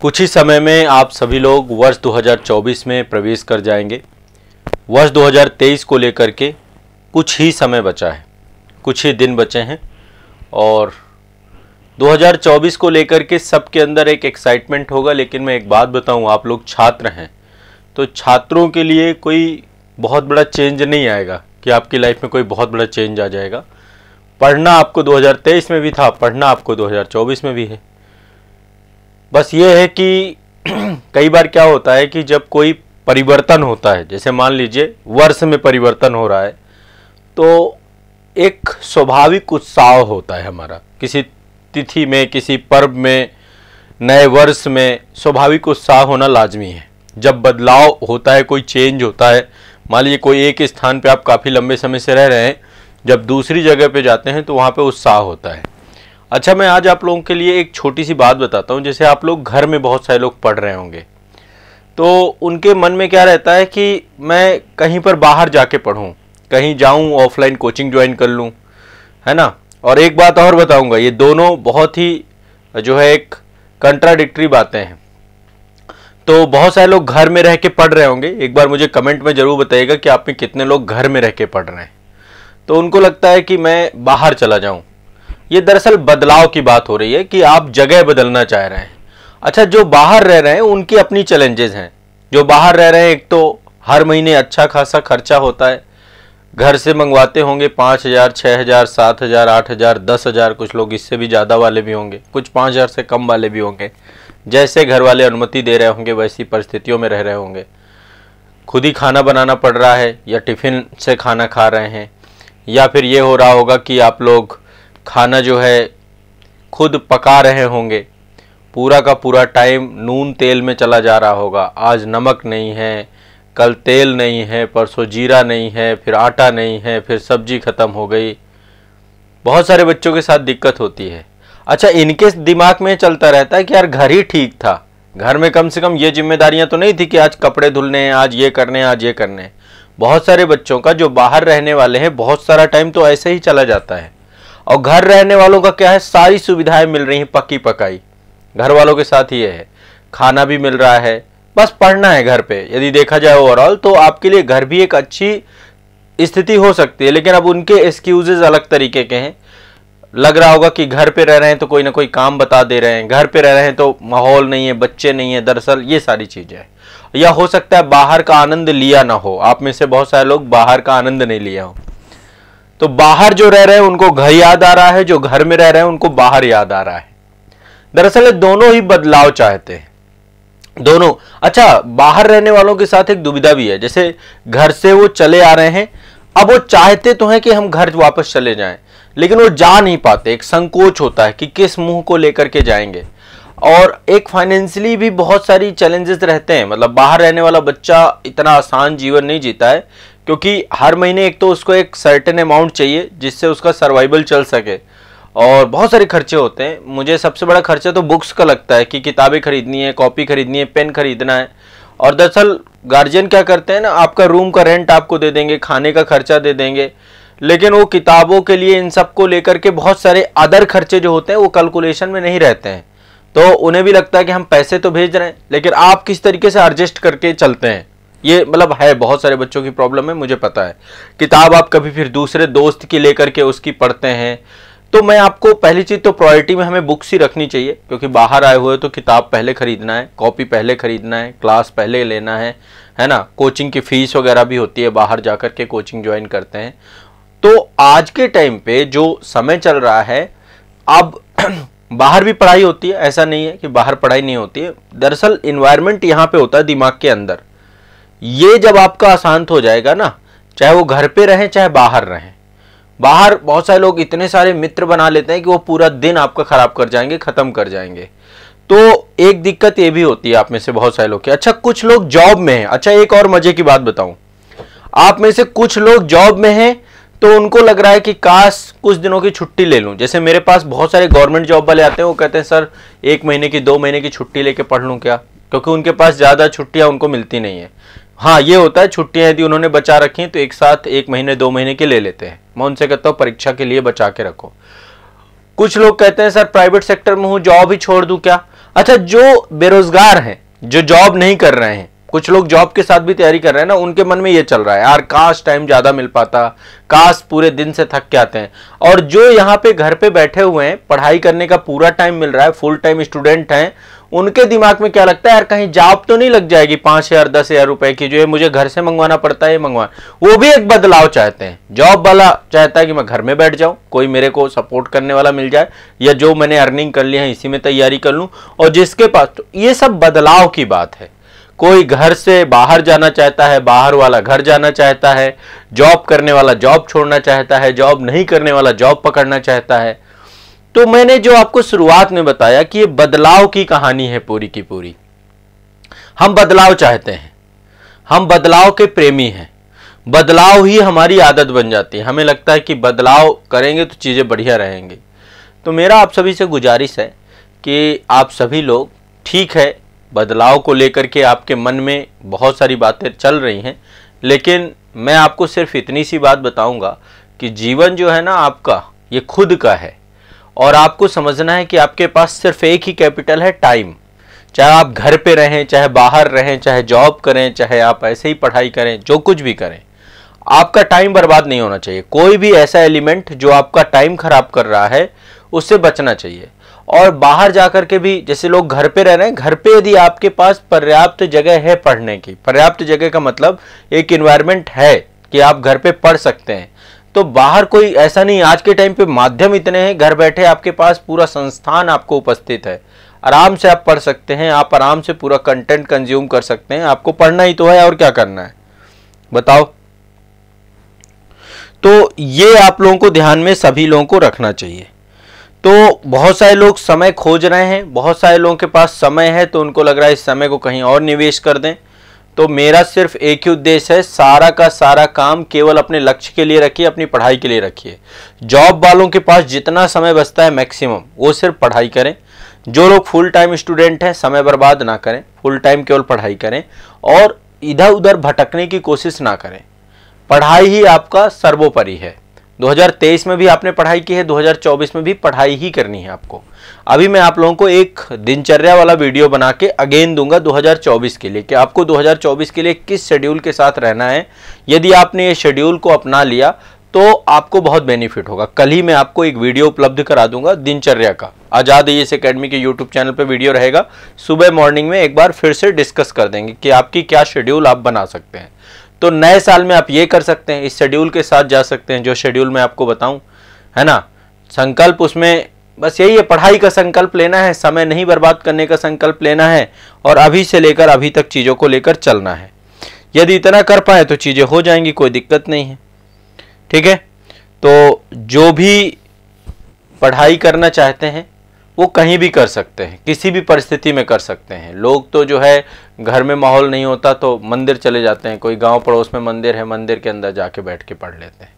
कुछ ही समय में आप सभी लोग वर्ष 2024 में प्रवेश कर जाएंगे वर्ष 2023 को लेकर के कुछ ही समय बचा है कुछ ही दिन बचे हैं और 2024 को लेकर के सबके अंदर एक एक्साइटमेंट होगा लेकिन मैं एक बात बताऊं आप लोग छात्र हैं तो छात्रों के लिए कोई बहुत बड़ा चेंज नहीं आएगा कि आपकी लाइफ में कोई बहुत बड़ा चेंज आ जाएगा पढ़ना आपको 2023 में भी था पढ़ना आपको 2024 में भी है बस ये है कि कई बार क्या होता है कि जब कोई परिवर्तन होता है जैसे मान लीजिए वर्ष में परिवर्तन हो रहा है तो एक स्वाभाविक उत्साह होता है हमारा किसी तिथि में किसी पर्व में नए वर्ष में स्वाभाविक उत्साह होना लाजमी है जब बदलाव होता है कोई चेंज होता है मान लीजिए कोई एक स्थान पे आप काफ़ी लंबे समय से रह रहे हैं जब दूसरी जगह पे जाते हैं तो वहाँ पे उत्साह होता है अच्छा मैं आज आप लोगों के लिए एक छोटी सी बात बताता हूँ जैसे आप लोग घर में बहुत सारे लोग पढ़ रहे होंगे तो उनके मन में क्या रहता है कि मैं कहीं पर बाहर जाके पढ़ूँ कहीं जाऊँ ऑफलाइन कोचिंग ज्वाइन कर लूँ है ना और एक बात और बताऊँगा ये दोनों बहुत ही जो है एक कंट्राडिक्ट्री बातें हैं तो बहुत सारे लोग घर में रह के पढ़ रहे होंगे एक बार मुझे कमेंट में ज़रूर बताइएगा कि आप में कितने लोग घर में रह के पढ़ रहे हैं तो उनको लगता है कि मैं बाहर चला जाऊँ ये दरअसल बदलाव की बात हो रही है कि आप जगह बदलना चाह रहे हैं अच्छा जो बाहर रह रहे हैं उनकी अपनी चैलेंजेस हैं जो बाहर रह रहे हैं एक तो हर महीने अच्छा खासा खर्चा होता है घर से मंगवाते होंगे पाँच हज़ार छः हज़ार सात हज़ार आठ हज़ार दस हज़ार कुछ लोग इससे भी ज़्यादा वाले भी होंगे कुछ पाँच हज़ार से कम वाले भी होंगे जैसे घर वाले अनुमति दे रहे होंगे वैसी परिस्थितियों में रह रहे होंगे खुद ही खाना बनाना पड़ रहा है या टिफ़िन से खाना खा रहे हैं या फिर ये हो रहा होगा कि आप लोग खाना जो है खुद पका रहे होंगे पूरा का पूरा टाइम नून तेल में चला जा रहा होगा आज नमक नहीं है कल तेल नहीं है परसों जीरा नहीं है फिर आटा नहीं है फिर सब्जी ख़त्म हो गई बहुत सारे बच्चों के साथ दिक्कत होती है अच्छा इनके दिमाग में चलता रहता है कि यार घर ही ठीक था घर में कम से कम ये जिम्मेदारियां तो नहीं थी कि आज कपड़े धुलने हैं आज ये करने हैं आज ये करने हैं बहुत सारे बच्चों का जो बाहर रहने वाले हैं बहुत सारा टाइम तो ऐसे ही चला जाता है और घर रहने वालों का क्या है सारी सुविधाएं मिल रही हैं पक्की पकाई घर वालों के साथ ही है खाना भी मिल रहा है बस पढ़ना है घर पे यदि देखा जाए ओवरऑल तो आपके लिए घर भी एक अच्छी स्थिति हो सकती है लेकिन अब उनके एक्सक्यूजेज अलग तरीके के हैं लग रहा होगा कि घर पे रह रहे हैं तो कोई ना कोई काम बता दे रहे हैं घर पे रह रहे हैं तो माहौल नहीं है बच्चे नहीं है दरअसल ये सारी चीज़ें हैं या हो सकता है बाहर का आनंद लिया ना हो आप में से बहुत सारे लोग बाहर का आनंद नहीं लिया हो तो बाहर जो रह रहे हैं उनको घर याद आ रहा है जो घर में रह रहे हैं उनको बाहर याद आ रहा है दरअसल दोनों ही बदलाव चाहते हैं दोनों अच्छा बाहर रहने वालों के साथ एक दुविधा भी है जैसे घर से वो चले आ रहे हैं अब वो चाहते तो हैं कि हम घर वापस चले जाएं लेकिन वो जा नहीं पाते एक संकोच होता है कि किस मुंह को लेकर के जाएंगे और एक फाइनेंशियली भी बहुत सारी चैलेंजेस रहते हैं मतलब बाहर रहने वाला बच्चा इतना आसान जीवन नहीं जीता है क्योंकि हर महीने एक तो उसको एक सर्टेन अमाउंट चाहिए जिससे उसका सर्वाइवल चल सके और बहुत सारे खर्चे होते हैं मुझे सबसे बड़ा खर्चा तो बुक्स का लगता है कि किताबें खरीदनी है कॉपी खरीदनी है पेन खरीदना है और दरअसल गार्जियन क्या करते हैं ना आपका रूम का रेंट आपको दे देंगे खाने का खर्चा दे देंगे लेकिन वो किताबों के लिए इन सब को लेकर के बहुत सारे अदर खर्चे जो होते हैं वो कैलकुलेशन में नहीं रहते हैं तो उन्हें भी लगता है कि हम पैसे तो भेज रहे हैं लेकिन आप किस तरीके से एडजस्ट करके चलते हैं ये मतलब है बहुत सारे बच्चों की प्रॉब्लम है मुझे पता है किताब आप कभी फिर दूसरे दोस्त की लेकर के उसकी पढ़ते हैं तो मैं आपको पहली चीज़ तो प्रायोरिटी में हमें बुक्स ही रखनी चाहिए क्योंकि बाहर आए हुए तो किताब पहले खरीदना है कॉपी पहले खरीदना है क्लास पहले लेना है है ना कोचिंग की फीस वगैरह भी होती है बाहर जाकर के कोचिंग ज्वाइन करते हैं तो आज के टाइम पे जो समय चल रहा है अब बाहर भी पढ़ाई होती है ऐसा नहीं है कि बाहर पढ़ाई नहीं होती है दरअसल इन्वायरमेंट यहाँ पे होता है दिमाग के अंदर ये जब आपका अशांत हो जाएगा ना चाहे वो घर पे रहें चाहे बाहर रहें बाहर बहुत सारे लोग इतने सारे मित्र बना लेते हैं कि वो पूरा दिन आपका खराब कर जाएंगे खत्म कर जाएंगे तो एक दिक्कत ये भी होती है आप में से बहुत सारे लोग की अच्छा कुछ लोग जॉब में हैं अच्छा एक और मजे की बात बताऊं आप में से कुछ लोग जॉब में हैं तो उनको लग रहा है कि काश कुछ दिनों की छुट्टी ले लूं जैसे मेरे पास बहुत सारे गवर्नमेंट जॉब वाले आते हैं वो कहते हैं सर एक महीने की दो महीने की छुट्टी लेके पढ़ लूं क्या क्योंकि उनके पास ज़्यादा छुट्टियां उनको मिलती नहीं है हाँ ये होता है छुट्टियां यदि उन्होंने बचा रखी हैं तो एक साथ एक महीने दो महीने के ले लेते हैं मैं उनसे कहता हूँ परीक्षा के लिए बचा के रखो कुछ लोग कहते हैं सर प्राइवेट सेक्टर में हूँ जॉब ही छोड़ दूँ क्या अच्छा जो बेरोजगार हैं जो जॉब नहीं कर रहे हैं कुछ लोग जॉब के साथ भी तैयारी कर रहे हैं ना उनके मन में ये चल रहा है यार काश टाइम ज़्यादा मिल पाता काश पूरे दिन से थक के आते हैं और जो यहाँ पे घर पे बैठे हुए हैं पढ़ाई करने का पूरा टाइम मिल रहा है फुल टाइम स्टूडेंट हैं उनके दिमाग में क्या लगता है यार कहीं जॉब तो नहीं लग जाएगी पांच हजार दस हजार रुपए की जो है मुझे घर से मंगवाना पड़ता है मंगवा वो भी एक बदलाव चाहते हैं जॉब वाला चाहता है कि मैं घर में बैठ जाऊं कोई मेरे को सपोर्ट करने वाला मिल जाए या जो मैंने अर्निंग कर लिया है इसी में तैयारी कर लूं और जिसके पास तो ये सब बदलाव की बात है कोई घर से बाहर जाना चाहता है बाहर वाला घर जाना चाहता है जॉब करने वाला जॉब छोड़ना चाहता है जॉब नहीं करने वाला जॉब पकड़ना चाहता है तो मैंने जो आपको शुरुआत में बताया कि ये बदलाव की कहानी है पूरी की पूरी हम बदलाव चाहते हैं हम बदलाव के प्रेमी हैं बदलाव ही हमारी आदत बन जाती है हमें लगता है कि बदलाव करेंगे तो चीज़ें बढ़िया रहेंगी तो मेरा आप सभी से गुजारिश है कि आप सभी लोग ठीक है बदलाव को लेकर के आपके मन में बहुत सारी बातें चल रही हैं लेकिन मैं आपको सिर्फ इतनी सी बात बताऊंगा कि जीवन जो है ना आपका ये खुद का है और आपको समझना है कि आपके पास सिर्फ एक ही कैपिटल है टाइम चाहे आप घर पे रहें चाहे बाहर रहें चाहे जॉब करें चाहे आप ऐसे ही पढ़ाई करें जो कुछ भी करें आपका टाइम बर्बाद नहीं होना चाहिए कोई भी ऐसा एलिमेंट जो आपका टाइम खराब कर रहा है उससे बचना चाहिए और बाहर जा कर के भी जैसे लोग घर पे रह रहे हैं घर पे यदि आपके पास पर्याप्त जगह है पढ़ने की पर्याप्त जगह का मतलब एक इन्वायरमेंट है कि आप घर पे पढ़ सकते हैं तो बाहर कोई ऐसा नहीं आज के टाइम पे माध्यम इतने हैं घर बैठे आपके पास पूरा संस्थान आपको उपस्थित है आराम से आप पढ़ सकते हैं आप आराम से पूरा कंटेंट कंज्यूम कर सकते हैं आपको पढ़ना ही तो है और क्या करना है बताओ तो ये आप लोगों को ध्यान में सभी लोगों को रखना चाहिए तो बहुत सारे लोग समय खोज रहे हैं बहुत सारे लोगों के पास समय है तो उनको लग रहा है इस समय को कहीं और निवेश कर दें तो मेरा सिर्फ एक ही उद्देश्य है सारा का सारा काम केवल अपने लक्ष्य के लिए रखिए अपनी पढ़ाई के लिए रखिए जॉब वालों के पास जितना समय बचता है मैक्सिमम वो सिर्फ पढ़ाई करें जो लोग फुल टाइम स्टूडेंट हैं समय बर्बाद ना करें फुल टाइम केवल पढ़ाई करें और इधर उधर भटकने की कोशिश ना करें पढ़ाई ही आपका सर्वोपरि है 2023 में भी आपने पढ़ाई की है 2024 में भी पढ़ाई ही करनी है आपको अभी मैं आप लोगों को एक दिनचर्या वाला वीडियो बना के अगेन दूंगा 2024 के लिए कि आपको 2024 के लिए किस शेड्यूल के साथ रहना है यदि आपने ये शेड्यूल को अपना लिया तो आपको बहुत बेनिफिट होगा कल ही मैं आपको एक वीडियो उपलब्ध करा दूंगा दिनचर्या का आज़ाद एस अकेडमी के यूट्यूब चैनल पर वीडियो रहेगा सुबह मॉर्निंग में एक बार फिर से डिस्कस कर देंगे कि आपकी क्या शेड्यूल आप बना सकते हैं तो नए साल में आप ये कर सकते हैं इस शेड्यूल के साथ जा सकते हैं जो शेड्यूल मैं आपको बताऊं है ना संकल्प उसमें बस यही है पढ़ाई का संकल्प लेना है समय नहीं बर्बाद करने का संकल्प लेना है और अभी से लेकर अभी तक चीज़ों को लेकर चलना है यदि इतना कर पाए तो चीज़ें हो जाएंगी कोई दिक्कत नहीं है ठीक है तो जो भी पढ़ाई करना चाहते हैं वो कहीं भी कर सकते हैं किसी भी परिस्थिति में कर सकते हैं लोग तो जो है घर में माहौल नहीं होता तो मंदिर चले जाते हैं कोई गांव पड़ोस में मंदिर है मंदिर के अंदर जाके बैठ के पढ़ लेते हैं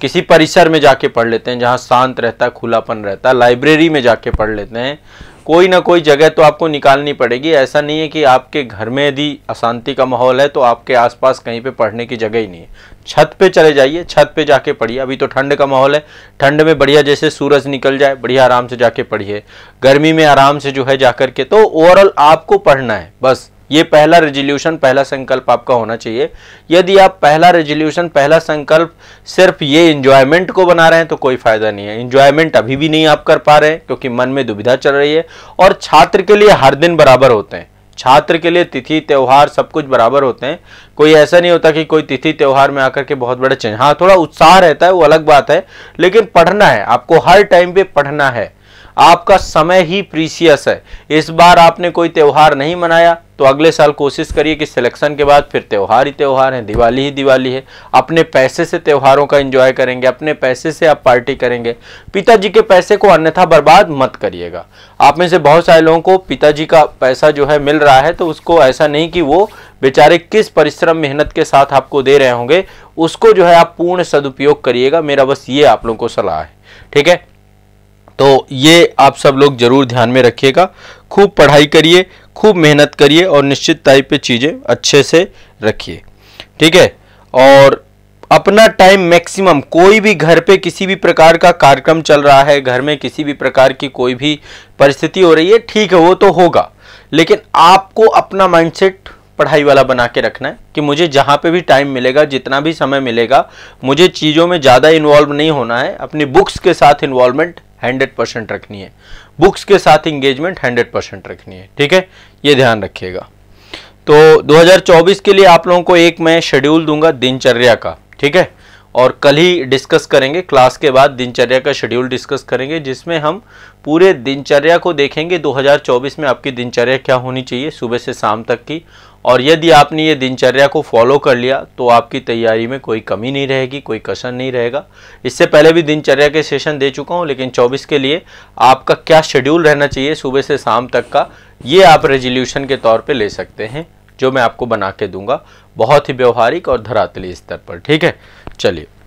किसी परिसर में जाके पढ़ लेते हैं जहाँ शांत रहता है खुलापन रहता है लाइब्रेरी में जाके पढ़ लेते हैं कोई ना कोई जगह तो आपको निकालनी पड़ेगी ऐसा नहीं है कि आपके घर में यदि अशांति का माहौल है तो आपके आसपास कहीं पे पढ़ने की जगह ही नहीं है छत पे चले जाइए छत पे जाके पढ़िए अभी तो ठंड का माहौल है ठंड में बढ़िया जैसे सूरज निकल जाए बढ़िया आराम से जाके पढ़िए गर्मी में आराम से जो है जाकर के तो ओवरऑल आपको पढ़ना है बस ये पहला रेजोल्यूशन पहला संकल्प आपका होना चाहिए यदि आप पहला रेजोल्यूशन पहला संकल्प सिर्फ ये इंजॉयमेंट को बना रहे हैं तो कोई फायदा नहीं है इंजॉयमेंट अभी भी नहीं आप कर पा रहे हैं क्योंकि मन में दुविधा चल रही है और छात्र के लिए हर दिन बराबर होते हैं छात्र के लिए तिथि त्यौहार सब कुछ बराबर होते हैं कोई ऐसा नहीं होता कि कोई तिथि त्यौहार में आकर के बहुत बड़े चेंज हाँ थोड़ा उत्साह रहता है वो अलग बात है लेकिन पढ़ना है आपको हर टाइम पे पढ़ना है आपका समय ही प्रीसियस है इस बार आपने कोई त्यौहार नहीं मनाया तो अगले साल कोशिश करिए कि सिलेक्शन के बाद फिर त्यौहार ही त्यौहार है दिवाली ही दिवाली है अपने पैसे से त्यौहारों का एंजॉय करेंगे अपने पैसे से आप पार्टी करेंगे पिताजी के पैसे को अन्यथा बर्बाद मत करिएगा आप में से बहुत सारे लोगों को पिताजी का पैसा जो है मिल रहा है तो उसको ऐसा नहीं कि वो बेचारे किस परिश्रम मेहनत के साथ आपको दे रहे होंगे उसको जो है आप पूर्ण सदुपयोग करिएगा मेरा बस ये आप लोगों को सलाह है ठीक है तो ये आप सब लोग ज़रूर ध्यान में रखिएगा खूब पढ़ाई करिए खूब मेहनत करिए और निश्चित टाइप पे चीज़ें अच्छे से रखिए ठीक है और अपना टाइम मैक्सिमम कोई भी घर पे किसी भी प्रकार का कार्यक्रम चल रहा है घर में किसी भी प्रकार की कोई भी परिस्थिति हो रही है ठीक है वो तो होगा लेकिन आपको अपना माइंडसेट पढ़ाई वाला बना के रखना है कि मुझे जहाँ पे भी टाइम मिलेगा जितना भी समय मिलेगा मुझे चीज़ों में ज़्यादा इन्वॉल्व नहीं होना है अपनी बुक्स के साथ इन्वॉल्वमेंट हंड्रेड परसेंट रखनी है बुक्स के साथ इंगेजमेंट हंड्रेड परसेंट रखनी है ठीक है ये ध्यान रखिएगा तो 2024 के लिए आप लोगों को एक मैं शेड्यूल दूंगा दिनचर्या का ठीक है और कल ही डिस्कस करेंगे क्लास के बाद दिनचर्या का शेड्यूल डिस्कस करेंगे जिसमें हम पूरे दिनचर्या को देखेंगे 2024 में आपकी दिनचर्या क्या होनी चाहिए सुबह से शाम तक की और यदि आपने ये दिनचर्या को फॉलो कर लिया तो आपकी तैयारी में कोई कमी नहीं रहेगी कोई कसर नहीं रहेगा इससे पहले भी दिनचर्या के सेशन दे चुका हूँ लेकिन 24 के लिए आपका क्या शेड्यूल रहना चाहिए सुबह से शाम तक का ये आप रेजोल्यूशन के तौर पर ले सकते हैं जो मैं आपको बना के दूंगा बहुत ही व्यवहारिक और धरातली स्तर पर ठीक है चलिए